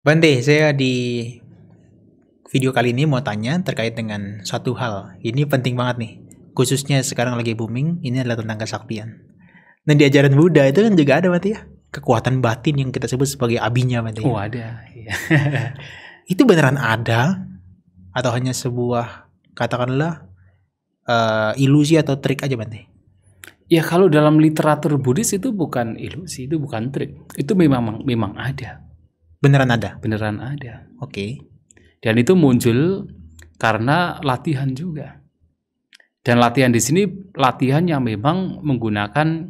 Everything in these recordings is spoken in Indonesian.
Bante, saya di video kali ini mau tanya terkait dengan satu hal. Ini penting banget nih, khususnya sekarang lagi booming, ini adalah tentang kesaktian. Dan nah, di ajaran Buddha itu kan juga ada berarti ya, kekuatan batin yang kita sebut sebagai abinya berarti. Oh ada. Iya. itu beneran ada atau hanya sebuah katakanlah uh, ilusi atau trik aja Bante? Ya kalau dalam literatur Buddhis itu bukan ilusi, itu bukan trik. Itu memang memang ada Beneran ada? Beneran ada. Oke. Okay. Dan itu muncul karena latihan juga. Dan latihan di sini latihan yang memang menggunakan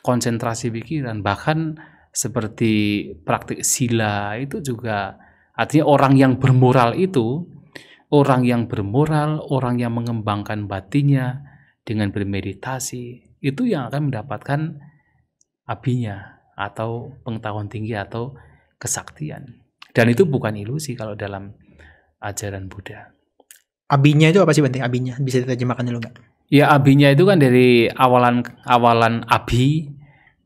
konsentrasi pikiran. Bahkan seperti praktik sila itu juga artinya orang yang bermoral itu orang yang bermoral, orang yang mengembangkan batinya dengan bermeditasi itu yang akan mendapatkan abinya atau pengetahuan tinggi atau kesaktian. Dan itu bukan ilusi kalau dalam ajaran Buddha. Abinya itu apa sih Bante? Abinya bisa diterjemahkan dulu nggak? Ya abinya itu kan dari awalan awalan abi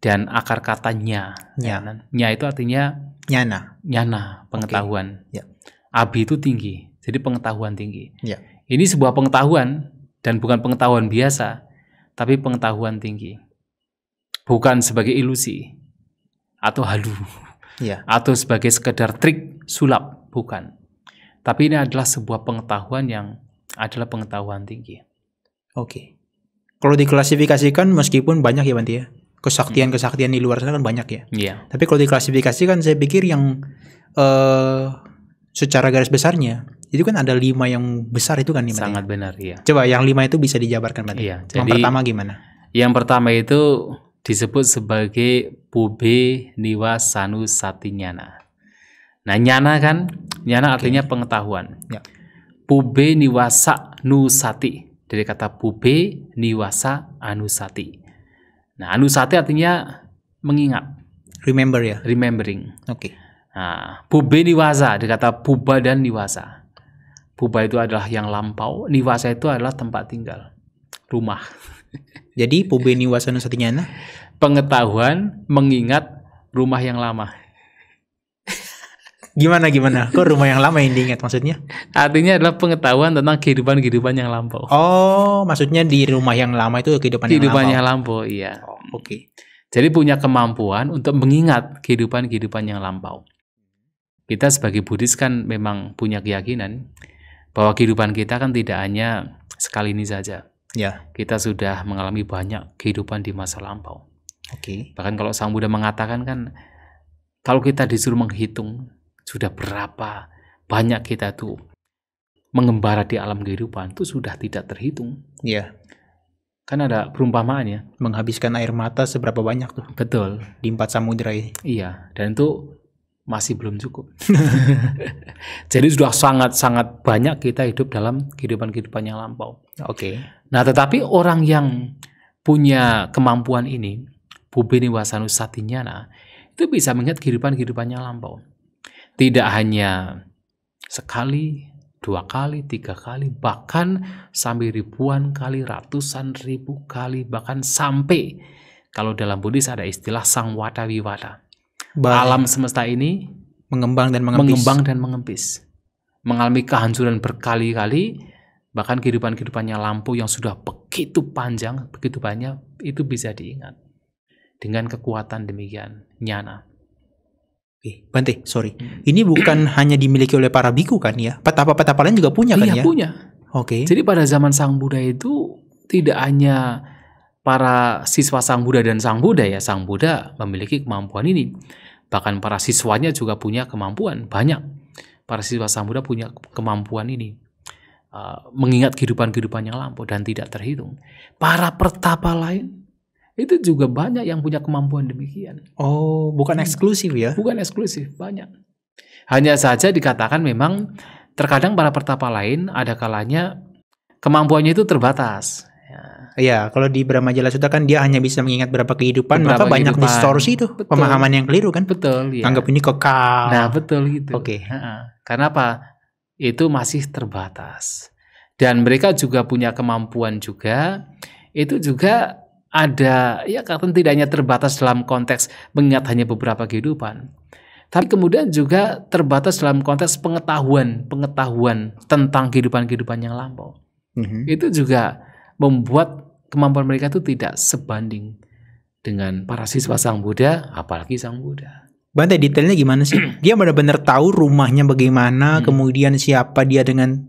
dan akar katanya. Ya. Kan? Nya. itu artinya nyana. Nyana, pengetahuan. Okay. Ya. Abi itu tinggi. Jadi pengetahuan tinggi. Ya. Ini sebuah pengetahuan dan bukan pengetahuan biasa, tapi pengetahuan tinggi. Bukan sebagai ilusi atau halu yeah. atau sebagai sekedar trik sulap, bukan. Tapi ini adalah sebuah pengetahuan yang adalah pengetahuan tinggi. Oke. Okay. Kalau diklasifikasikan meskipun banyak ya Banti ya. Kesaktian-kesaktian di luar sana kan banyak ya. Iya. Tapi kalau diklasifikasikan saya pikir yang uh, secara garis besarnya itu kan ada lima yang besar itu kan nih sangat benar ya coba yang lima itu bisa dijabarkan berarti iya, jadi, yang pertama gimana yang pertama itu disebut sebagai Pube Niwa Sanu Satinyana. Nah, nyana kan? Nyana okay. artinya pengetahuan. Ya. Pube Niwasa Nusati. Dari kata Pube Niwasa Anusati. Nah, Anusati artinya mengingat. Remember ya? Remembering. Oke. Okay. Nah, Pube Niwasa, dari kata Puba dan Niwasa. Puba itu adalah yang lampau, Niwasa itu adalah tempat tinggal, rumah. Jadi pubeni wasana satinyana? Pengetahuan mengingat rumah yang lama. gimana gimana? Kok rumah yang lama yang diingat maksudnya? Artinya adalah pengetahuan tentang kehidupan-kehidupan yang lampau. Oh, maksudnya di rumah yang lama itu kehidupan, kehidupan yang lampau. Kehidupan yang lampau, iya. Oh, Oke. Okay. Jadi punya kemampuan untuk mengingat kehidupan-kehidupan yang lampau. Kita sebagai Buddhis kan memang punya keyakinan bahwa kehidupan kita kan tidak hanya sekali ini saja ya. kita sudah mengalami banyak kehidupan di masa lampau. Oke. Okay. Bahkan kalau Sang Buddha mengatakan kan, kalau kita disuruh menghitung sudah berapa banyak kita tuh mengembara di alam kehidupan itu sudah tidak terhitung. ya Kan ada perumpamaan ya. Menghabiskan air mata seberapa banyak tuh. Betul. Di empat samudera ini. Iya. Dan itu masih belum cukup. Jadi sudah sangat-sangat banyak kita hidup dalam kehidupan-kehidupan yang lampau. Oke. Okay. Nah, tetapi orang yang punya kemampuan ini, Bubini Wasanu Satinyana, itu bisa mengingat kehidupan-kehidupan yang lampau. Tidak hanya sekali, dua kali, tiga kali, bahkan sampai ribuan kali, ratusan ribu kali, bahkan sampai kalau dalam Buddhis ada istilah sang wata wiwata Baik. alam semesta ini mengembang dan mengempis. mengembang dan mengempis, mengalami kehancuran berkali-kali, bahkan kehidupan-kehidupannya lampu yang sudah begitu panjang, begitu banyak itu bisa diingat dengan kekuatan demikian nyana. Oke, Bante, sorry. Hmm. Ini bukan hanya dimiliki oleh para biku kan ya? Petapa-petapa lain juga punya kan iya, ya? punya. Oke. Okay. Jadi pada zaman Sang Buddha itu tidak hanya para siswa Sang Buddha dan Sang Buddha ya Sang Buddha memiliki kemampuan ini bahkan para siswanya juga punya kemampuan banyak para siswa Sang Buddha punya kemampuan ini uh, mengingat kehidupan-kehidupan yang lampau dan tidak terhitung para pertapa lain itu juga banyak yang punya kemampuan demikian oh bukan eksklusif ya bukan eksklusif banyak hanya saja dikatakan memang terkadang para pertapa lain ada kalanya kemampuannya itu terbatas Iya, kalau di Brahma Jala kan dia hanya bisa mengingat berapa kehidupan, berapa maka banyak kehidupan. distorsi itu betul. pemahaman yang keliru kan. Betul. Ya. Anggap ini kekal. Nah betul gitu. Oke. Okay. Karena apa? Itu masih terbatas. Dan mereka juga punya kemampuan juga. Itu juga ada ya karena tidak hanya terbatas dalam konteks mengingat hanya beberapa kehidupan. Tapi kemudian juga terbatas dalam konteks pengetahuan, pengetahuan tentang kehidupan-kehidupan yang lampau. Mm-hmm. Itu juga membuat kemampuan mereka itu tidak sebanding dengan para siswa Sang Buddha, apalagi Sang Buddha. Bantai detailnya gimana sih? dia benar-benar tahu rumahnya bagaimana, hmm. kemudian siapa dia dengan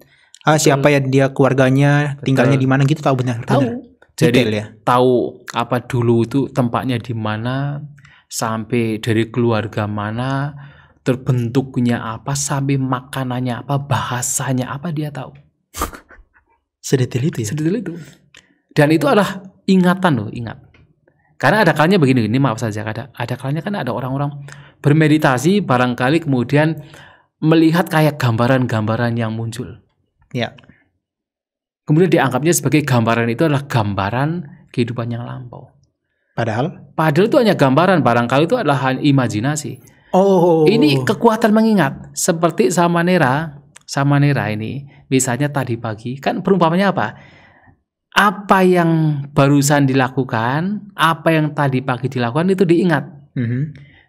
ah, siapa ya dia keluarganya, Betul. tinggalnya di mana gitu tahu benar. Tahu. Jadi detail ya. tahu apa dulu itu tempatnya di mana, sampai dari keluarga mana, terbentuknya apa, sampai makanannya apa, bahasanya apa dia tahu. Sedetail itu ya. Sedetail itu. Dan itu adalah ingatan loh, ingat. Karena ada kalanya begini, ini maaf saja, ada, ada kalanya kan ada orang-orang bermeditasi barangkali kemudian melihat kayak gambaran-gambaran yang muncul. Ya. Kemudian dianggapnya sebagai gambaran itu adalah gambaran kehidupan yang lampau. Padahal? Padahal itu hanya gambaran, barangkali itu adalah hal imajinasi. Oh. Ini kekuatan mengingat. Seperti sama Nera, sama Nera ini, misalnya tadi pagi, kan perumpamannya apa? apa yang barusan dilakukan, apa yang tadi pagi dilakukan itu diingat. Mm -hmm.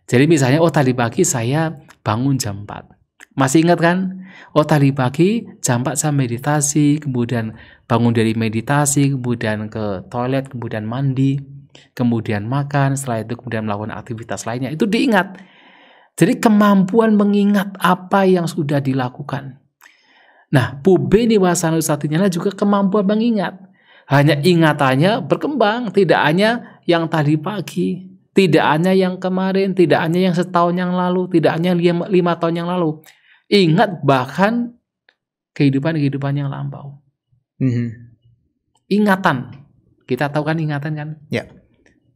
Jadi misalnya, oh tadi pagi saya bangun jam 4. Masih ingat kan? Oh tadi pagi jam 4 saya meditasi, kemudian bangun dari meditasi, kemudian ke toilet, kemudian mandi, kemudian makan, setelah itu kemudian melakukan aktivitas lainnya. Itu diingat. Jadi kemampuan mengingat apa yang sudah dilakukan. Nah, pube niwasana satunya juga kemampuan mengingat. Hanya ingatannya berkembang, tidak hanya yang tadi pagi, tidak hanya yang kemarin, tidak hanya yang setahun yang lalu, tidak hanya lima, lima tahun yang lalu. Ingat bahkan kehidupan-kehidupan yang lampau. Mm -hmm. Ingatan, kita tahu kan ingatan kan? Ya.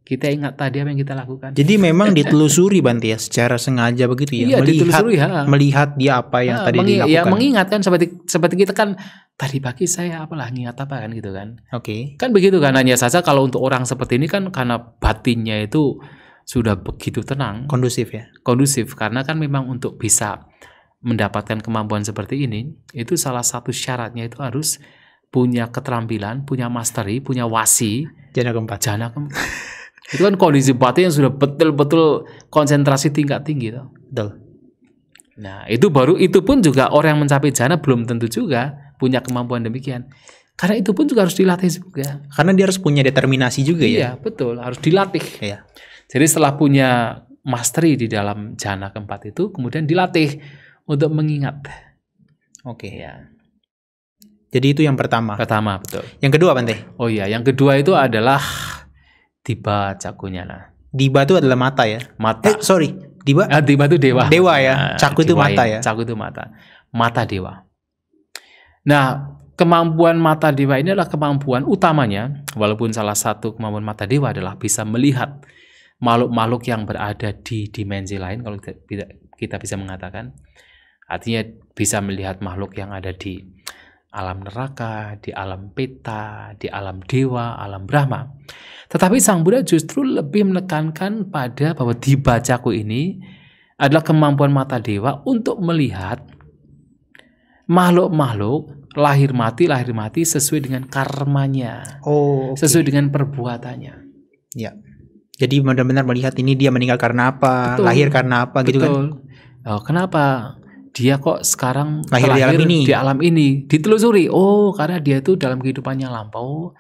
kita ingat tadi apa yang kita lakukan. Jadi memang ditelusuri Banti ya secara sengaja begitu ya. Iya, melihat, ditelusuri ya. Melihat dia apa yang nah, tadi mengi ya, dilakukan. Ya mengingatkan seperti seperti kita kan tadi pagi saya apalah ngingat apa kan gitu kan. Oke. Okay. Kan begitu kan hanya saja kalau untuk orang seperti ini kan karena batinnya itu sudah begitu tenang, kondusif ya. Kondusif karena kan memang untuk bisa mendapatkan kemampuan seperti ini itu salah satu syaratnya itu harus punya keterampilan, punya mastery, punya wasi. Jana keempat. Jana keempat. itu kan kondisi batin yang sudah betul-betul konsentrasi tingkat tinggi. Tuh. Betul. Nah, itu baru itu pun juga orang yang mencapai jana belum tentu juga punya kemampuan demikian. Karena itu pun juga harus dilatih juga. Karena dia harus punya determinasi juga iya, ya. Iya, betul, harus dilatih. Iya. Jadi setelah punya mastery di dalam jana keempat itu kemudian dilatih untuk mengingat. Oke. Ya. Jadi itu yang pertama. Pertama, betul. Yang kedua, Bante? Oh iya, yang kedua itu adalah tiba cakunya lah. Diba itu adalah mata ya. Mata. Eh, sorry, diba. Ah, diba itu dewa. Dewa ya. Ah, Caku itu mata iya. ya. Caku itu mata. Mata dewa. Nah, kemampuan mata dewa ini adalah kemampuan utamanya, walaupun salah satu kemampuan mata dewa adalah bisa melihat makhluk-makhluk yang berada di dimensi lain, kalau kita, bisa mengatakan. Artinya bisa melihat makhluk yang ada di alam neraka, di alam peta, di alam dewa, alam Brahma. Tetapi Sang Buddha justru lebih menekankan pada bahwa dibacaku ini adalah kemampuan mata dewa untuk melihat makhluk-makhluk lahir mati lahir mati sesuai dengan karmanya. Oh. Okay. Sesuai dengan perbuatannya. Ya. Jadi benar-benar melihat ini dia meninggal karena apa, Betul. lahir karena apa Betul. gitu kan. Oh, kenapa dia kok sekarang lahir, di alam ini? Di alam ini ditelusuri. Oh, karena dia itu dalam kehidupannya lampau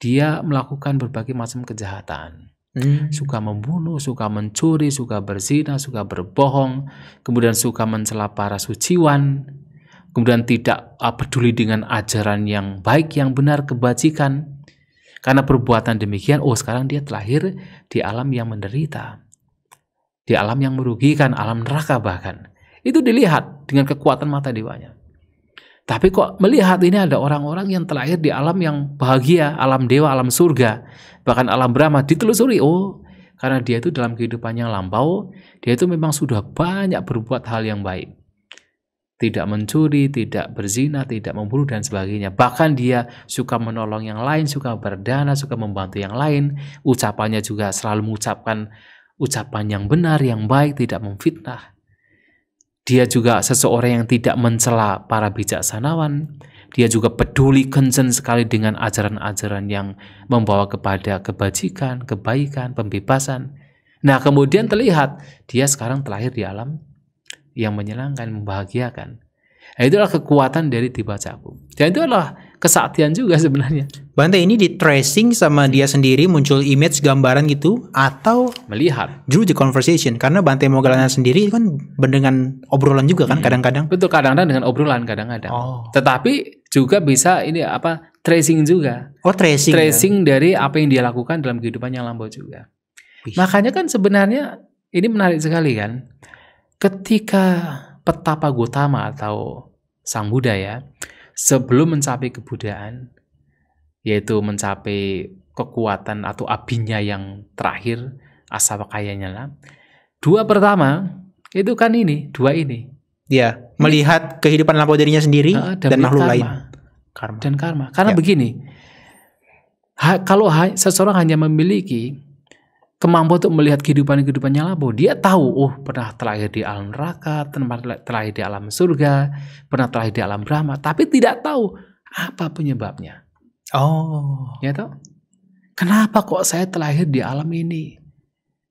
dia melakukan berbagai macam kejahatan. Hmm. Suka membunuh, suka mencuri, suka berzina, suka berbohong, kemudian suka mencela para suciwan, kemudian tidak ah, peduli dengan ajaran yang baik, yang benar, kebajikan. Karena perbuatan demikian, oh sekarang dia terlahir di alam yang menderita. Di alam yang merugikan, alam neraka bahkan. Itu dilihat dengan kekuatan mata dewanya. Tapi kok melihat ini ada orang-orang yang terlahir di alam yang bahagia, alam dewa, alam surga, bahkan alam Brahma ditelusuri, oh karena dia itu dalam kehidupan yang lampau, dia itu memang sudah banyak berbuat hal yang baik tidak mencuri, tidak berzina, tidak membunuh dan sebagainya. Bahkan dia suka menolong yang lain, suka berdana, suka membantu yang lain. Ucapannya juga selalu mengucapkan ucapan yang benar, yang baik, tidak memfitnah. Dia juga seseorang yang tidak mencela para bijaksanawan. Dia juga peduli concern sekali dengan ajaran-ajaran yang membawa kepada kebajikan, kebaikan, pembebasan. Nah, kemudian terlihat dia sekarang terlahir di alam yang menyenangkan, membahagiakan. Nah, itulah kekuatan dari tiba cakung. Dan itu adalah kesaktian juga sebenarnya. Bante ini di tracing sama dia sendiri muncul image gambaran gitu atau melihat through the conversation karena Bante Mogalana sendiri kan dengan obrolan juga kan hmm. kadang-kadang. Hmm. Betul kadang-kadang dengan obrolan kadang-kadang. Oh. Tetapi juga bisa ini apa tracing juga. Oh tracing. Ya? Tracing ya? dari apa yang dia lakukan dalam kehidupan yang lampau juga. Wih. Makanya kan sebenarnya ini menarik sekali kan ketika petapa Gotama atau Sang Buddha ya, sebelum mencapai kebudayaan, yaitu mencapai kekuatan atau abinya yang terakhir, kaya lah. Dua pertama, itu kan ini, dua ini. Ya, ini. melihat kehidupan lampau dirinya sendiri nah, dan, dan makhluk karma. lain. Karma. Dan karma. Karena ya. begini, ha, kalau ha, seseorang hanya memiliki kemampuan untuk melihat kehidupan-kehidupan nyala bahwa dia tahu, oh pernah terlahir di alam neraka, pernah terlahir di alam surga, pernah terlahir di alam Brahma, tapi tidak tahu apa penyebabnya. Oh, ya toh? Kenapa kok saya terlahir di alam ini?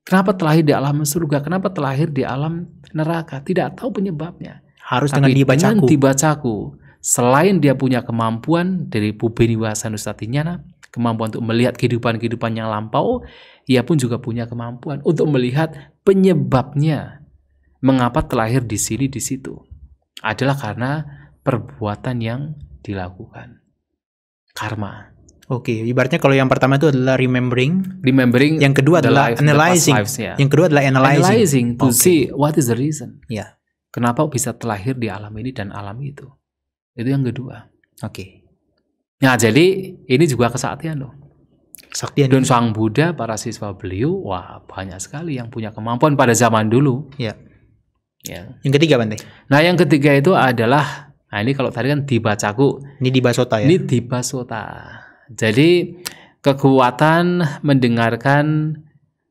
Kenapa terlahir di alam surga? Kenapa terlahir di alam neraka? Tidak tahu penyebabnya. Harus tapi dengan dibacaku. Dengan dibacaku. Selain dia punya kemampuan dari Bubeni Wasanustati kemampuan untuk melihat kehidupan-kehidupan yang lampau, ia pun juga punya kemampuan untuk melihat penyebabnya mengapa terlahir di sini di situ adalah karena perbuatan yang dilakukan. Karma. Oke, ibaratnya kalau yang pertama itu adalah remembering, remembering. Yang kedua adalah life, analyzing. Lives, yeah. Yang kedua adalah analyzing. Analyzing to okay. see what is the reason. Ya. Yeah. Kenapa bisa terlahir di alam ini dan alam itu? Itu yang kedua. Oke. Okay. Nah, jadi ini juga kesaktian loh kesaktian dan Sang Buddha para siswa beliau wah banyak sekali yang punya kemampuan pada zaman dulu. Ya. Ya. Yang ketiga Bante. Nah, yang ketiga itu adalah nah ini kalau tadi kan dibacaku, ini dibasota ya. Ini dibasota. Jadi kekuatan mendengarkan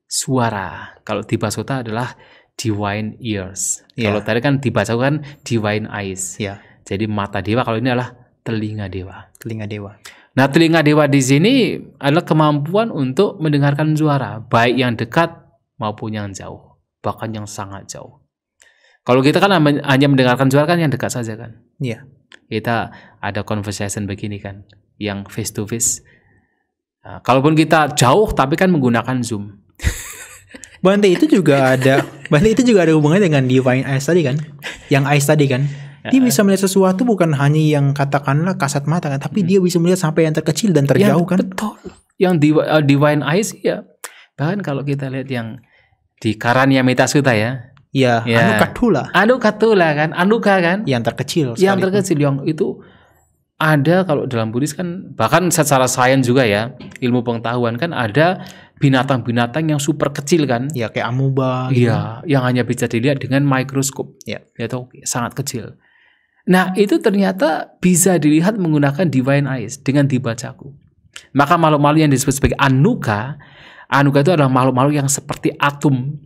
suara. Kalau dibasota adalah divine ears. ya. Kalau tadi kan dibacaku kan divine eyes. ya Jadi mata dewa kalau ini adalah telinga dewa. Telinga dewa. Nah, telinga dewa di sini adalah kemampuan untuk mendengarkan suara, baik yang dekat maupun yang jauh, bahkan yang sangat jauh. Kalau kita kan hanya mendengarkan suara kan yang dekat saja kan? Iya. Kita ada conversation begini kan, yang face to face. Nah, kalaupun kita jauh tapi kan menggunakan Zoom. Bante itu juga ada, Bante itu juga ada hubungannya dengan divine eyes tadi kan? Yang eyes tadi kan? Dia bisa melihat sesuatu bukan hanya yang katakanlah kasat mata kan, tapi hmm. dia bisa melihat sampai yang terkecil dan terjauh yang, kan. Betul. Yang di uh, divine eyes ya. Bahkan kalau kita lihat yang di Karanya metasuta ya. Iya, ya, ya. Anu katula kan, anuka kan. Yang terkecil. Yang terkecil yang itu ada kalau dalam Buddhis kan bahkan secara sains juga ya ilmu pengetahuan kan ada binatang-binatang yang super kecil kan ya kayak amuba iya gitu. yang hanya bisa dilihat dengan mikroskop ya Itu sangat kecil Nah, itu ternyata bisa dilihat menggunakan divine eyes dengan dibacaku. Maka makhluk-makhluk yang disebut sebagai anuka, anuka itu adalah makhluk-makhluk yang seperti atom.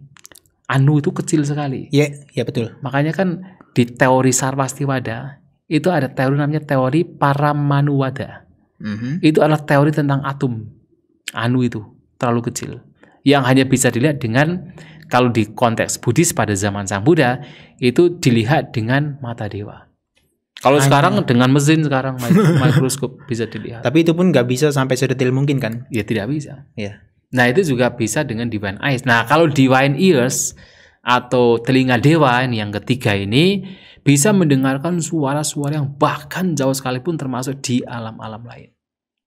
Anu itu kecil sekali. Iya, yeah, ya yeah, betul. Makanya kan di teori Sarvastivada itu ada teori namanya teori Paramanuwada. Mm -hmm. Itu adalah teori tentang atom. Anu itu terlalu kecil yang hanya bisa dilihat dengan kalau di konteks Buddhis pada zaman Sang Buddha itu dilihat dengan mata dewa. Kalau nah, sekarang nah. dengan mesin sekarang mikroskop bisa dilihat. Tapi itu pun nggak bisa sampai sedetail mungkin kan? Ya tidak bisa. Ya. Nah itu juga bisa dengan divine eyes. Nah kalau divine ears atau telinga dewa ini yang ketiga ini bisa mendengarkan suara-suara yang bahkan jauh sekalipun termasuk di alam-alam lain.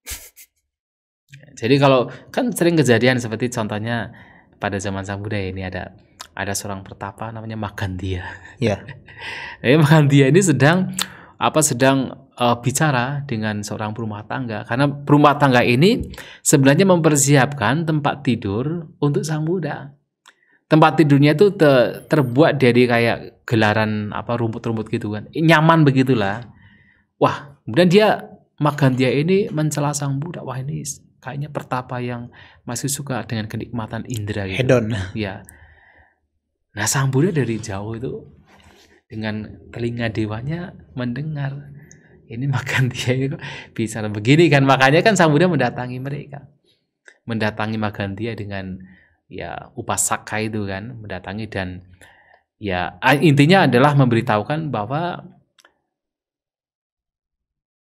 Jadi kalau kan sering kejadian seperti contohnya pada zaman sang ini ada ada seorang pertapa namanya Magandia. Ya. Yeah. Magandia ini sedang apa sedang uh, bicara dengan seorang perumah tangga karena perumah tangga ini sebenarnya mempersiapkan tempat tidur untuk sang Buddha. Tempat tidurnya itu te terbuat dari kayak gelaran apa rumput-rumput gitu kan. Nyaman begitulah. Wah, kemudian dia Magandia ini mencela sang Buddha. Wah, ini kayaknya pertapa yang masih suka dengan kenikmatan indera gitu. Hedon. Ya. Nah, sang Buddha dari jauh itu dengan telinga dewanya mendengar ini makan dia itu bisa begini kan makanya kan sang Buddha mendatangi mereka mendatangi makan dia dengan ya upasaka itu kan mendatangi dan ya intinya adalah memberitahukan bahwa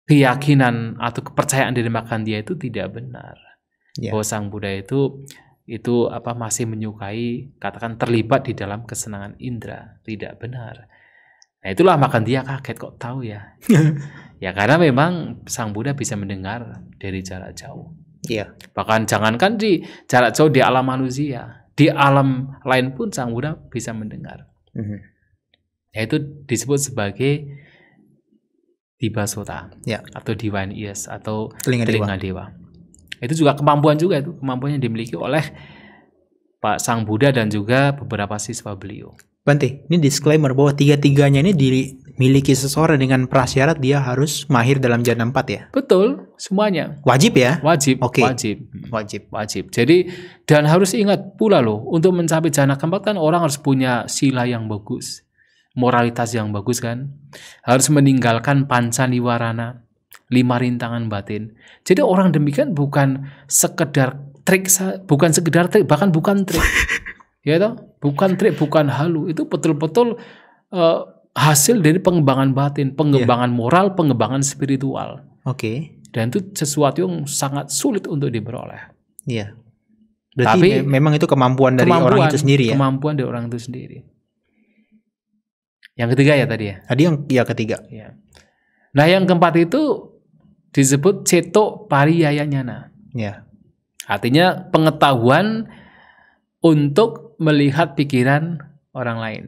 keyakinan atau kepercayaan dari dia itu tidak benar ya. bahwa sang Buddha itu itu apa masih menyukai katakan terlibat di dalam kesenangan indera tidak benar Nah itulah makan dia kaget kok tahu ya. ya karena memang Sang Buddha bisa mendengar dari jarak jauh. Iya. Bahkan jangankan di jarak jauh di alam manusia, di alam lain pun Sang Buddha bisa mendengar. Mm-hmm. Yaitu disebut sebagai tiba ya. atau divine ears atau telinga, telinga dewa. dewa. Itu juga kemampuan juga itu kemampuan yang dimiliki oleh Pak Sang Buddha dan juga beberapa siswa beliau. Bante, ini disclaimer bahwa tiga-tiganya ini dimiliki seseorang dengan prasyarat dia harus mahir dalam jana empat ya? Betul, semuanya. Wajib ya? Wajib, Oke. Okay. wajib. Wajib. Wajib. Jadi, dan harus ingat pula loh, untuk mencapai jana keempat kan orang harus punya sila yang bagus. Moralitas yang bagus kan? Harus meninggalkan niwarana, lima rintangan batin. Jadi orang demikian bukan sekedar trik, bukan sekedar trik, bahkan bukan trik. ya toh bukan iya. trik bukan halu itu betul-betul uh, hasil dari pengembangan batin pengembangan yeah. moral pengembangan spiritual oke okay. dan itu sesuatu yang sangat sulit untuk diperoleh iya yeah. tapi Tapi, memang itu kemampuan dari kemampuan, orang itu sendiri ya kemampuan dari orang itu sendiri yang ketiga ya tadi ya tadi yang ya ketiga ya. nah yang keempat itu disebut ceto pariyayanyana ya artinya pengetahuan untuk melihat pikiran orang lain.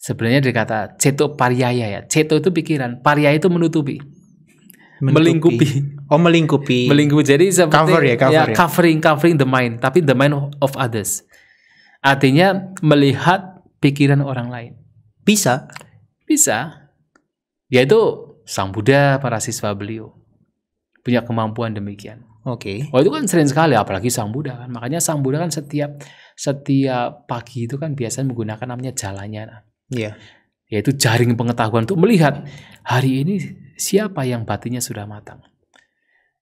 Sebenarnya dikata ceto pariyaya ya. Ceto itu pikiran, pariyaya itu menutupi. menutupi. Melingkupi. Oh, melingkupi. melingkupi. Jadi seperti cover ya, cover ya, ya. covering the mind, tapi the mind of others. Artinya melihat pikiran orang lain. Bisa. Bisa. Yaitu Sang Buddha para siswa beliau punya kemampuan demikian. Oke. Okay. Oh itu kan sering sekali apalagi Sang Buddha kan. Makanya Sang Buddha kan setiap setiap pagi itu kan biasanya menggunakan namanya jalannya. Iya. Yaitu jaring pengetahuan untuk melihat hari ini siapa yang batinya sudah matang.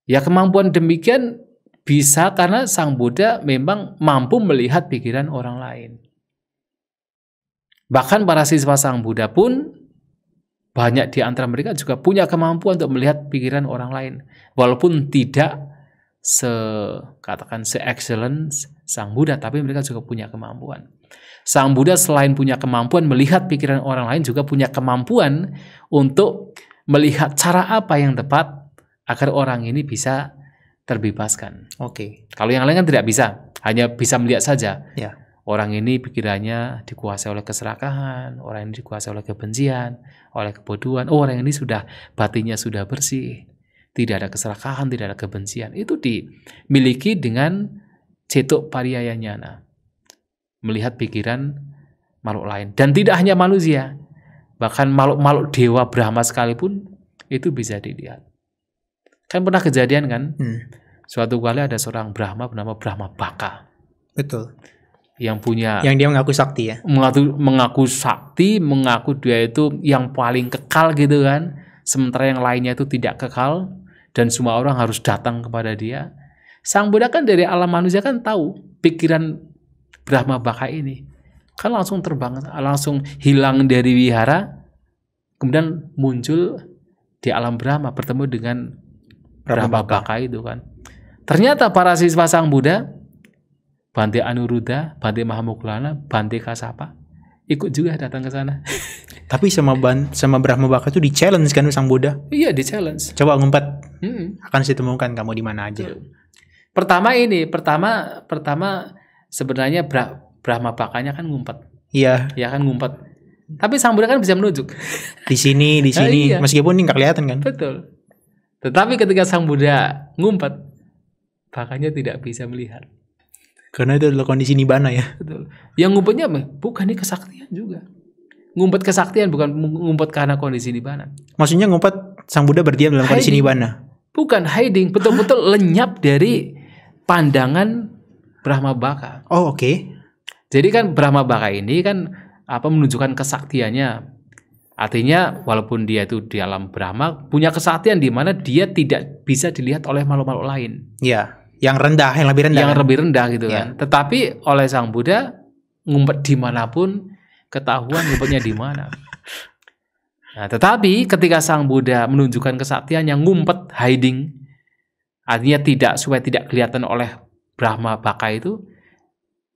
Ya kemampuan demikian bisa karena Sang Buddha memang mampu melihat pikiran orang lain. Bahkan para siswa Sang Buddha pun banyak di antara mereka juga punya kemampuan untuk melihat pikiran orang lain walaupun tidak se katakan se excellence Sang Buddha, tapi mereka juga punya kemampuan. Sang Buddha selain punya kemampuan melihat pikiran orang lain juga punya kemampuan untuk melihat cara apa yang tepat agar orang ini bisa terbebaskan. Oke. Okay. Kalau yang lain kan tidak bisa, hanya bisa melihat saja. Ya. Orang ini pikirannya dikuasai oleh keserakahan, orang ini dikuasai oleh kebencian, oleh kebodohan. Oh, orang ini sudah batinnya sudah bersih, tidak ada keserakahan, tidak ada kebencian. Itu dimiliki dengan Cetuk pariyayanyana melihat pikiran makhluk lain dan tidak hanya manusia bahkan makhluk-makhluk dewa Brahma sekalipun itu bisa dilihat kan pernah kejadian kan hmm. suatu kali ada seorang Brahma bernama Brahma Baka betul yang punya yang dia mengaku sakti ya mengaku mengaku sakti mengaku dia itu yang paling kekal gitu kan sementara yang lainnya itu tidak kekal dan semua orang harus datang kepada dia Sang Buddha kan dari alam manusia kan tahu pikiran Brahma Baka ini. Kan langsung terbang, langsung hilang dari wihara, kemudian muncul di alam Brahma, bertemu dengan Brahma, Baka. Baka itu kan. Ternyata para siswa Sang Buddha, Bante Anuruddha, Bante Mahamuklana, Bante Kasapa, ikut juga datang ke sana. Tapi sama ban sama Brahma Baka itu di challenge kan Sang Buddha? Iya di challenge. Coba ngumpet, -hmm. Akan saya temukan kamu di mana aja. Mm. Pertama ini, pertama pertama sebenarnya Bra Brahma bakanya kan ngumpet. Iya. iya kan ngumpet. Tapi sang buddha kan bisa menunjuk. Di sini, di nah, sini. nah, iya. Meskipun ini nggak kelihatan kan. Betul. Tetapi ketika Sang Buddha ngumpet, bakanya tidak bisa melihat. Karena itu adalah kondisi nibana ya. Betul. Yang ngumpetnya bukan ini kesaktian juga. Ngumpet kesaktian bukan ngumpet karena kondisi nibana. Maksudnya ngumpet Sang Buddha berdiam dalam kondisi nibana. Bukan hiding, betul-betul lenyap dari pandangan Brahma Baka. Oh, oke. Okay. Jadi kan Brahma Baka ini kan apa menunjukkan kesaktiannya. Artinya walaupun dia itu di alam Brahma punya kesaktian di mana dia tidak bisa dilihat oleh makhluk-makhluk lain. Iya, yang rendah, yang lebih rendah. Yang kan? lebih rendah gitu ya. kan. Tetapi oleh Sang Buddha ngumpet dimanapun ketahuan ngumpetnya di mana. Nah, tetapi ketika Sang Buddha menunjukkan kesaktian yang ngumpet hiding Artinya tidak supaya tidak kelihatan oleh Brahma Baka itu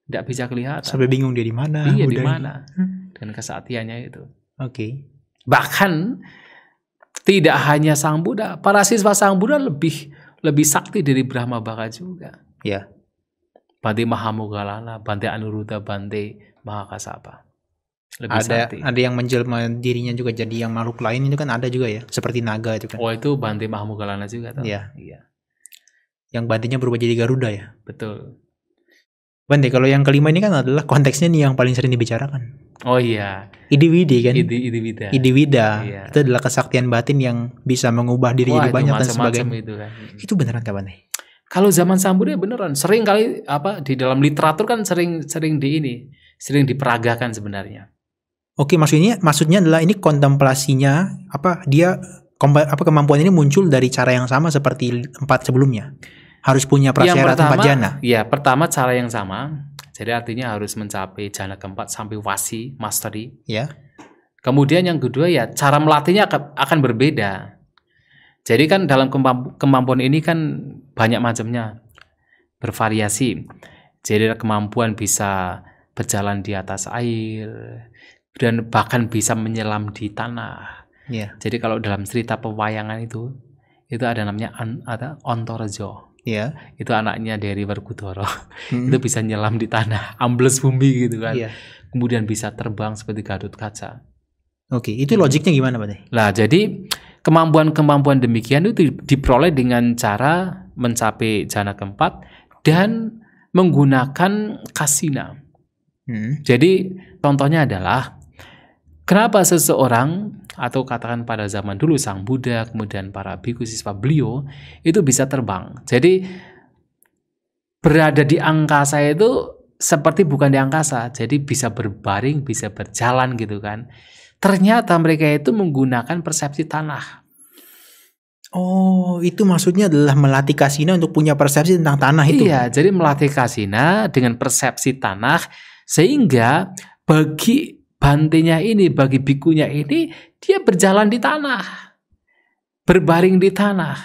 tidak bisa kelihatan. Sampai bingung dia di mana. Iya di mana. Hmm. Dan kesatiannya itu. Oke. Okay. Bahkan tidak hanya Sang Buddha, para siswa Sang Buddha lebih lebih sakti dari Brahma Baka juga. Ya. Yeah. Bante Mahamogalala, Bante Anuruddha, Bante Mahakasapa. Lebih ada sakti. ada yang menjelma dirinya juga jadi yang makhluk lain itu kan ada juga ya, seperti naga itu kan. Oh itu Bante Mahamogalala juga tuh. Iya. Yeah. Iya yang bantinya berubah jadi Garuda ya. Betul. Bante, kalau yang kelima ini kan adalah konteksnya nih yang paling sering dibicarakan. Oh iya. Idiwidi kan? Idi, idiwida. Idiwida. Iya. Itu adalah kesaktian batin yang bisa mengubah diri Wah, jadi banyak dan sebagainya. Itu, kan. itu beneran kan, Bante? Kalau zaman Samudera beneran sering kali apa di dalam literatur kan sering sering di ini, sering diperagakan sebenarnya. Oke, maksudnya maksudnya adalah ini kontemplasinya apa dia apa kemampuan ini muncul dari cara yang sama seperti empat sebelumnya harus punya prasyarat tempat jana. Ya, pertama cara yang sama. Jadi artinya harus mencapai jana keempat sampai wasi mastery. Ya. Kemudian yang kedua ya cara melatihnya akan berbeda. Jadi kan dalam kemampuan ini kan banyak macamnya bervariasi. Jadi kemampuan bisa berjalan di atas air dan bahkan bisa menyelam di tanah. Yeah. Jadi kalau dalam cerita pewayangan itu itu ada namanya ada ontorejo ya Itu anaknya dari Werkudara. Hmm. itu bisa nyelam di tanah, ambles bumi gitu kan. yeah. Kemudian bisa terbang seperti gadut Kaca. Oke, itu logiknya gimana Pak Lah, jadi kemampuan-kemampuan demikian itu diperoleh dengan cara mencapai jana keempat dan menggunakan kasina. Hmm. Jadi contohnya adalah Kenapa seseorang atau katakan pada zaman dulu sang Buddha kemudian para biku siswa beliau itu bisa terbang. Jadi berada di angkasa itu seperti bukan di angkasa, jadi bisa berbaring, bisa berjalan gitu kan. Ternyata mereka itu menggunakan persepsi tanah. Oh, itu maksudnya adalah melatih kasina untuk punya persepsi tentang tanah itu. Iya, jadi melatih kasina dengan persepsi tanah sehingga bagi bantinya ini, bagi bikunya ini, dia berjalan di tanah. Berbaring di tanah.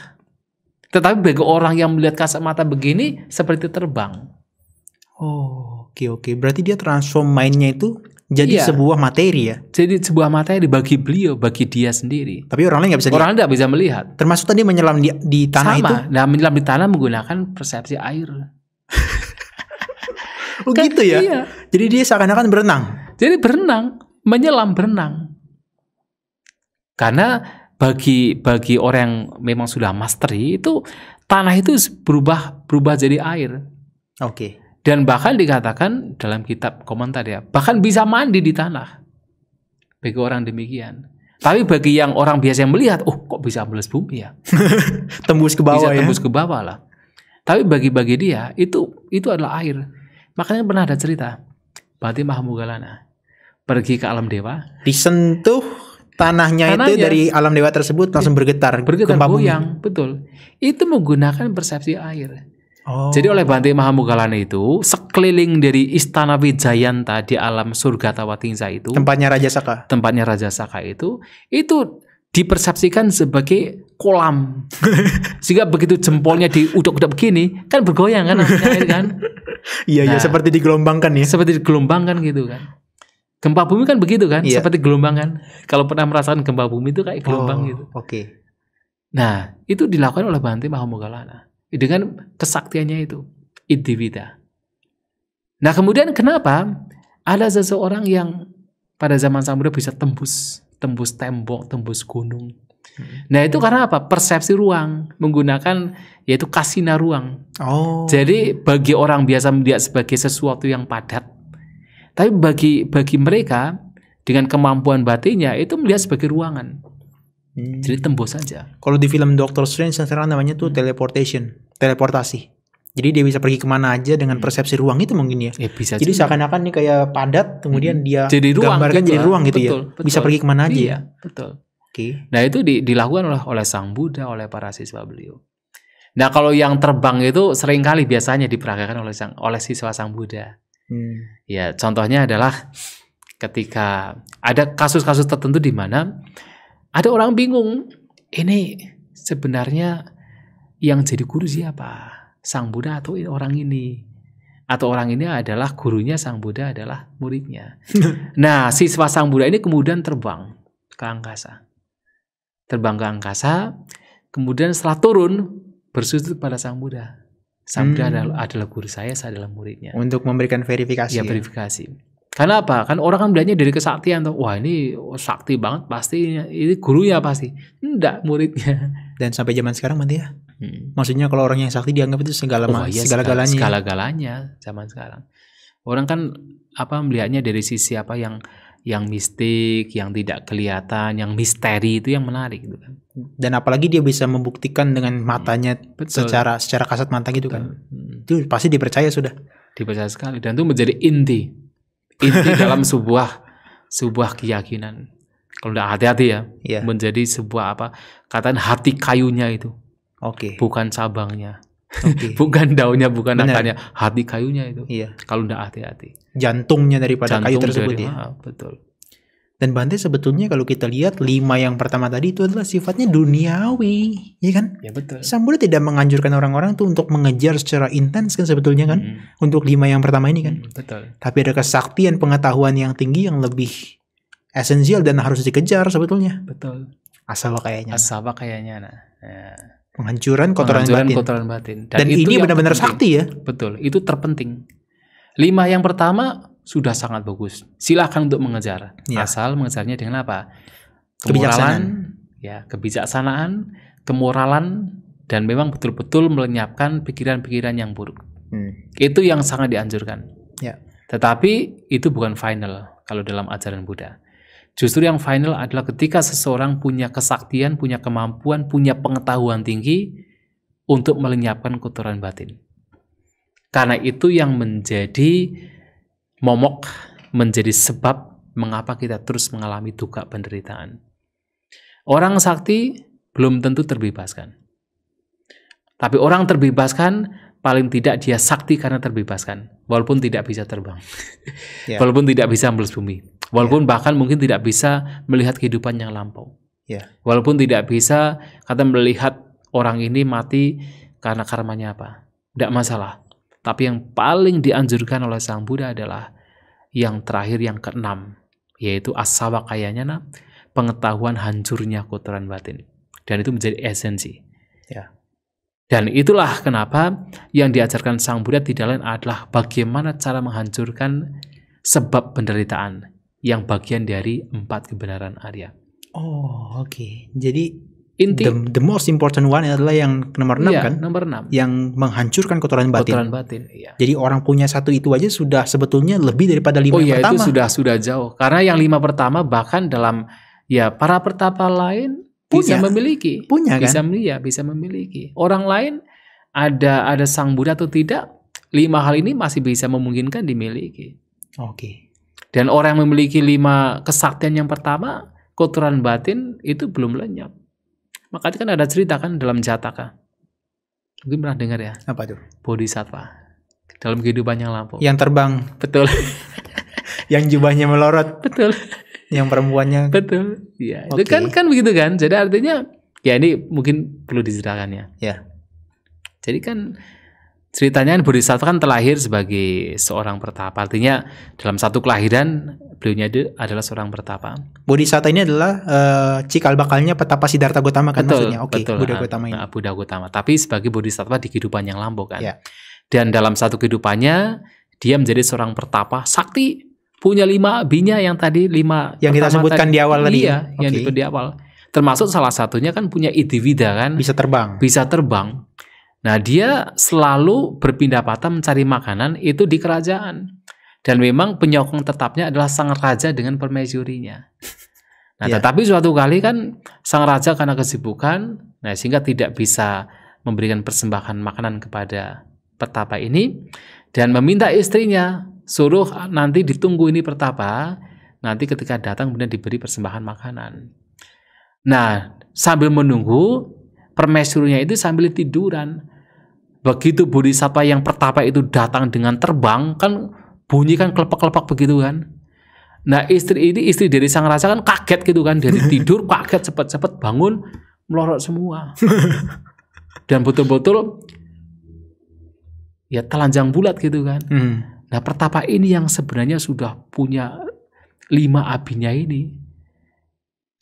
Tetapi bagi orang yang melihat kasat mata begini, seperti terbang. Oh, oke okay, oke. Okay. Berarti dia transform mainnya itu jadi iya. sebuah materi ya. Jadi sebuah materi bagi beliau, bagi dia sendiri. Tapi orang lain nggak bisa. Orang lain bisa melihat. Termasuk tadi menyelam di, di tanah Sama. itu. Nah, menyelam di tanah menggunakan persepsi air. oh kan, gitu ya. Kan, iya. Jadi dia seakan-akan berenang. Jadi berenang, menyelam berenang. Karena bagi bagi orang yang memang sudah mastery itu tanah itu berubah berubah jadi air. Oke. Okay. Dan bahkan dikatakan dalam kitab komentar ya, bahkan bisa mandi di tanah. Bagi orang demikian. Tapi bagi yang orang biasa yang melihat, oh kok bisa ambles bumi ya? tembus ke bawah bisa ya. tembus ke bawah lah. Tapi bagi bagi dia itu itu adalah air. Makanya pernah ada cerita Fatimah Mahamugalana pergi ke alam dewa disentuh tanahnya, tanahnya itu dari alam dewa tersebut langsung bergetar bergetar gempa goyang bumi. betul itu menggunakan persepsi air oh. jadi oleh Bante Mahamugalana itu sekeliling dari istana Wijayanta di alam surga tawatinsa itu tempatnya Raja Saka tempatnya Raja Saka itu itu dipersepsikan sebagai kolam sehingga begitu jempolnya diudok-udok begini kan bergoyang kan air kan iya, iya nah, iya seperti digelombangkan ya seperti digelombangkan gitu kan Gempa bumi kan begitu kan, yeah. seperti gelombang kan. Kalau pernah merasakan gempa bumi itu kayak gelombang oh, gitu. Oke. Okay. Nah, itu dilakukan oleh Bante Mahamogalana dengan kesaktiannya itu, Idivita. Nah, kemudian kenapa ada seseorang yang pada zaman samudra bisa tembus, tembus tembok, tembus gunung. Hmm. Nah, itu karena apa? Persepsi ruang menggunakan yaitu kasina ruang. Oh. Jadi bagi orang biasa melihat sebagai sesuatu yang padat, tapi bagi bagi mereka dengan kemampuan batinnya itu melihat sebagai ruangan. Hmm. Jadi tembus saja. Kalau di film Doctor Strange sekarang namanya tuh hmm. teleportation, teleportasi. Jadi dia bisa pergi kemana aja dengan hmm. persepsi ruang itu mungkin ya. ya bisa jadi seakan-akan nih kayak padat, kemudian hmm. dia jadi ruang gambarkan gitu jadi ya. ruang gitu betul, ya. Betul, bisa pergi kemana aja iya, ya. Betul. Oke. Okay. Nah itu dilakukan oleh oleh sang Buddha, oleh para siswa beliau. Nah kalau yang terbang itu seringkali biasanya diperagakan oleh sang oleh siswa sang Buddha. Hmm. Ya, contohnya adalah ketika ada kasus-kasus tertentu di mana ada orang bingung, ini sebenarnya yang jadi guru siapa? Sang Buddha atau orang ini? Atau orang ini adalah gurunya Sang Buddha adalah muridnya. nah, siswa Sang Buddha ini kemudian terbang ke angkasa. Terbang ke angkasa, kemudian setelah turun bersujud pada Sang Buddha sampai hmm. adalah, adalah guru saya, saya adalah muridnya. Untuk memberikan verifikasi. Ya, ya? verifikasi. Karena apa? Kan orang kan belajarnya dari kesaktian tuh. Wah, ini sakti banget pasti ini guru ya pasti. Enggak, muridnya. Dan sampai zaman sekarang mati ya. Hmm. Maksudnya kalau orang yang sakti dianggap itu segala oh, iya, segala-galanya. Segala-galanya zaman sekarang. Orang kan apa melihatnya dari sisi apa yang yang mistik, yang tidak kelihatan, yang misteri itu yang menarik gitu kan. Dan apalagi dia bisa membuktikan dengan hmm, matanya Betul. secara secara kasat mata gitu kan. Betul. kan. Itu pasti dipercaya sudah. Dipercaya sekali dan itu menjadi inti inti dalam sebuah sebuah keyakinan. Kalau udah hati-hati ya, yeah. menjadi sebuah apa? Kataan hati kayunya itu. Oke. Okay. Bukan cabangnya. Okay. bukan daunnya, bukan Benar. akarnya, hati kayunya itu. Iya. Kalau tidak hati-hati. Jantungnya daripada Jantung kayu tersebut dari, ya. betul. Dan Bante sebetulnya kalau kita lihat lima yang pertama tadi itu adalah sifatnya duniawi, ya kan? Ya betul. Sambuddha tidak menganjurkan orang-orang tuh untuk mengejar secara intens kan sebetulnya kan hmm. untuk lima yang pertama ini kan. Hmm, betul. Tapi ada kesaktian pengetahuan yang tinggi yang lebih esensial dan harus dikejar sebetulnya. Betul. Asal kayaknya. Asal kayaknya nah. Ya penghancuran kotoran penghancuran batin. kotoran batin. Dan, Dan ini benar-benar sakti ya. Betul, itu terpenting. Lima yang pertama sudah sangat bagus. Silahkan untuk mengejar. Ya. Asal mengejarnya dengan apa? Kebijaksanaan, ya, kebijaksanaan, kemoralan dan memang betul-betul melenyapkan pikiran-pikiran yang buruk. Hmm. Itu yang sangat dianjurkan. Ya. Tetapi itu bukan final kalau dalam ajaran Buddha. Justru yang final adalah ketika seseorang punya kesaktian, punya kemampuan, punya pengetahuan tinggi untuk melenyapkan kotoran batin. Karena itu yang menjadi momok, menjadi sebab mengapa kita terus mengalami duka penderitaan. Orang sakti belum tentu terbebaskan. Tapi orang terbebaskan paling tidak dia sakti karena terbebaskan, walaupun tidak bisa terbang, yeah. walaupun tidak bisa melus bumi. Walaupun yeah. bahkan mungkin tidak bisa melihat kehidupan yang lampau. Yeah. Walaupun tidak bisa kata melihat orang ini mati karena karmanya apa. Tidak masalah. Tapi yang paling dianjurkan oleh Sang Buddha adalah yang terakhir yang keenam, yaitu asawa kayanya nah, pengetahuan hancurnya kotoran batin. Dan itu menjadi esensi. Ya. Dan itulah kenapa yang diajarkan Sang Buddha tidak lain adalah bagaimana cara menghancurkan sebab penderitaan yang bagian dari empat kebenaran Arya. Oh, oke. Okay. Jadi inti the, the most important one adalah yang nomor enam iya, kan? Nomor enam. Yang menghancurkan kotoran batin. Kotoran batin, iya. Jadi orang punya satu itu aja sudah sebetulnya lebih daripada lima oh, iya, pertama. Oh, itu sudah sudah jauh. Karena yang lima pertama bahkan dalam ya para pertapa lain punya. bisa memiliki. Punya kan? Bisa ya, bisa memiliki. Orang lain ada ada sang Buddha atau tidak, lima hal ini masih bisa memungkinkan dimiliki. Oke. Okay. Dan orang yang memiliki lima kesaktian yang pertama, kotoran batin itu belum lenyap. Makanya kan ada cerita kan dalam Jataka. Mungkin pernah dengar ya? Apa itu? Bodhisattva. Dalam kehidupan yang lampau. Yang terbang. Betul. yang jubahnya melorot. Betul. Yang perempuannya. Betul. Ya, Okay. Itu kan kan begitu kan. Jadi artinya ya ini mungkin perlu diceritakan ya. Ya. Jadi kan ceritanya Bodhisattva kan terlahir sebagai seorang pertapa. Artinya dalam satu kelahiran beliaunya itu adalah seorang pertapa. Bodhisattva ini adalah uh, cikal bakalnya petapa Siddhartha Gautama kan betul, maksudnya. Oke, okay, Buddha ah, Gautama ini. Nah, Buddha Gautama. Tapi sebagai Bodhisattva di kehidupan yang lampau kan. Yeah. Dan dalam satu kehidupannya dia menjadi seorang pertapa sakti punya lima binya yang tadi lima yang kita sebutkan tadi, di awal tadi iya, ya, okay. yang itu di awal termasuk salah satunya kan punya idivida kan bisa terbang bisa terbang Nah, dia selalu berpindah patah mencari makanan itu di kerajaan. Dan memang penyokong tetapnya adalah sang raja dengan permaisurinya. Nah, yeah. tetapi suatu kali kan sang raja karena kesibukan, nah sehingga tidak bisa memberikan persembahan makanan kepada pertapa ini dan meminta istrinya suruh nanti ditunggu ini pertapa, nanti ketika datang kemudian diberi persembahan makanan. Nah, sambil menunggu permaisurinya itu sambil tiduran. Begitu bodhisattva yang pertapa itu datang dengan terbang, kan bunyi kan kelepak-kelepak begitu kan. Nah istri ini, istri dari sang raja kan kaget gitu kan. Dari tidur kaget cepet-cepet bangun, melorot semua. Dan betul-betul ya telanjang bulat gitu kan. Hmm. Nah pertapa ini yang sebenarnya sudah punya lima abinya ini.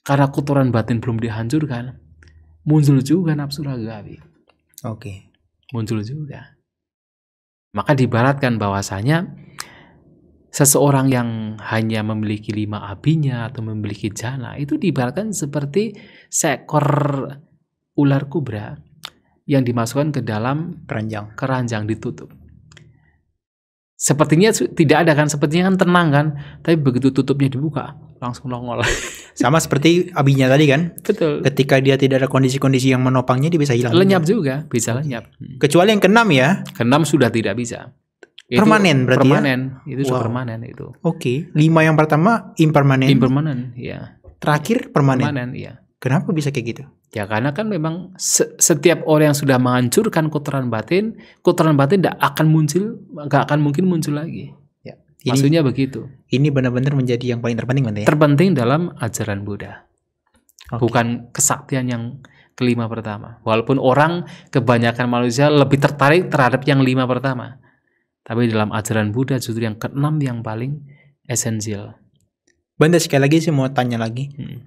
Karena kotoran batin belum dihancurkan muncul juga nafsu ragawi. Oke. Muncul juga. Maka dibaratkan bahwasanya seseorang yang hanya memiliki lima abinya atau memiliki jana itu dibaratkan seperti seekor ular kubra yang dimasukkan ke dalam keranjang keranjang ditutup. Sepertinya tidak ada kan, sepertinya kan tenang kan, tapi begitu tutupnya dibuka, langsung nongol. Sama seperti abinya tadi kan? Betul. Ketika dia tidak ada kondisi-kondisi yang menopangnya dia bisa hilang. Lenyap juga, hmm. bisa lenyap. Kecuali yang keenam ya. Keenam sudah tidak bisa. Itu permanen berarti ya? permanen. ya? Itu wow. permanen itu. Oke, okay. lima yang pertama impermanen. Impermanen, ya. Terakhir permanen. Permanen, ya Kenapa bisa kayak gitu? Ya karena kan memang se setiap orang yang sudah menghancurkan kotoran batin, kotoran batin tidak akan muncul, nggak akan mungkin muncul lagi. Ini, Maksudnya begitu. Ini benar-benar menjadi yang paling terpenting Bante ya? Terpenting dalam ajaran Buddha. Okay. Bukan kesaktian yang kelima pertama. Walaupun orang kebanyakan manusia lebih tertarik terhadap yang lima pertama. Tapi dalam ajaran Buddha justru yang keenam yang paling esensial. Banda sekali lagi sih mau tanya lagi. Hmm.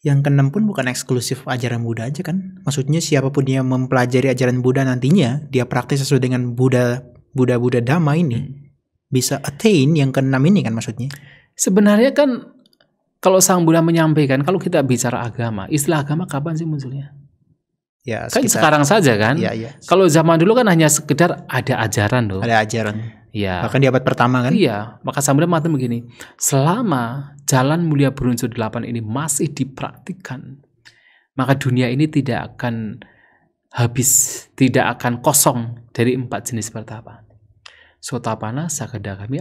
Yang keenam pun bukan eksklusif ajaran Buddha aja kan? Maksudnya siapapun yang mempelajari ajaran Buddha nantinya, dia praktis sesuai dengan Buddha Buddha Buddha Dhamma ini. Hmm bisa attain yang keenam ini kan maksudnya? Sebenarnya kan kalau Sang Buddha menyampaikan kalau kita bicara agama, istilah agama kapan sih munculnya? Ya, kan sekitar, kan sekarang saja kan. Ya, ya. Kalau zaman dulu kan hanya sekedar ada ajaran loh. Ada ajaran. Ya. Bahkan di abad pertama kan? Iya. Maka Sang Buddha mengatakan begini, selama jalan mulia berunsur delapan ini masih dipraktikkan, maka dunia ini tidak akan habis, tidak akan kosong dari empat jenis pertapaan. Sota sotapana,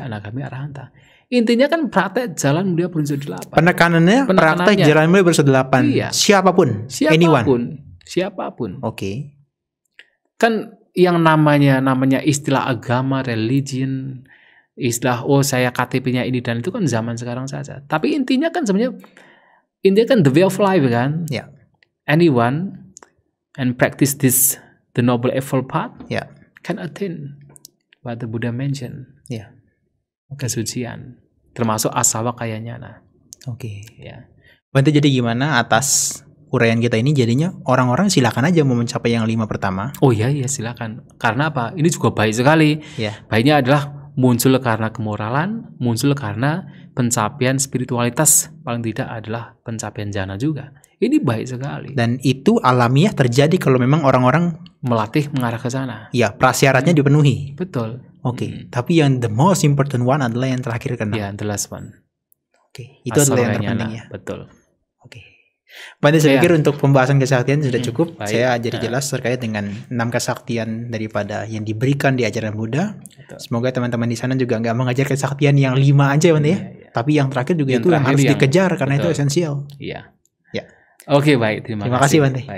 anak kami arahanta. Intinya kan praktek jalan mulia berunjuk delapan. Penekanannya, Penekanannya praktek jalan mulia berunjuk delapan. Iya. Siapapun, siapapun, anyone. siapapun. Oke. Okay. Kan yang namanya namanya istilah agama, religion, istilah oh saya KTP-nya ini dan itu kan zaman sekarang saja. Tapi intinya kan sebenarnya intinya kan the way of life kan. Yeah. Anyone and practice this the noble effort path yeah. can attain What the Buddha mention ya. Yeah. Okay. Kesucian. Termasuk asawa kayaknya nah. Oke. Okay. Ya. Berarti jadi gimana atas uraian kita ini jadinya orang-orang silakan aja mau mencapai yang lima pertama. Oh iya iya silakan. Karena apa? Ini juga baik sekali. Yeah. Baiknya adalah muncul karena kemoralan, muncul karena pencapaian spiritualitas paling tidak adalah pencapaian jana juga. Ini baik sekali. Dan itu alamiah terjadi kalau memang orang-orang melatih mengarah ke sana. Ya, prasyaratnya hmm. dipenuhi. Betul. Oke, okay. hmm. tapi yang the most important one adalah yang terakhir kena. Ya, the last one. Oke, okay. itu adalah yang terpenting ya. Betul. Oke. Okay. saya iya. pikir untuk pembahasan kesaktian sudah hmm, cukup. Hmm, Saya jadi iya. jelas terkait dengan enam kesaktian daripada yang diberikan di ajaran Buddha. Betul. Semoga teman-teman di sana juga nggak mengajar kesaktian yang lima aja, ya, ya. Tapi yang terakhir juga yang itu yang harus yang, dikejar karena betul. itu esensial. Iya. Oke, baik. Terima, terima kasih, kasih Bante. Baik.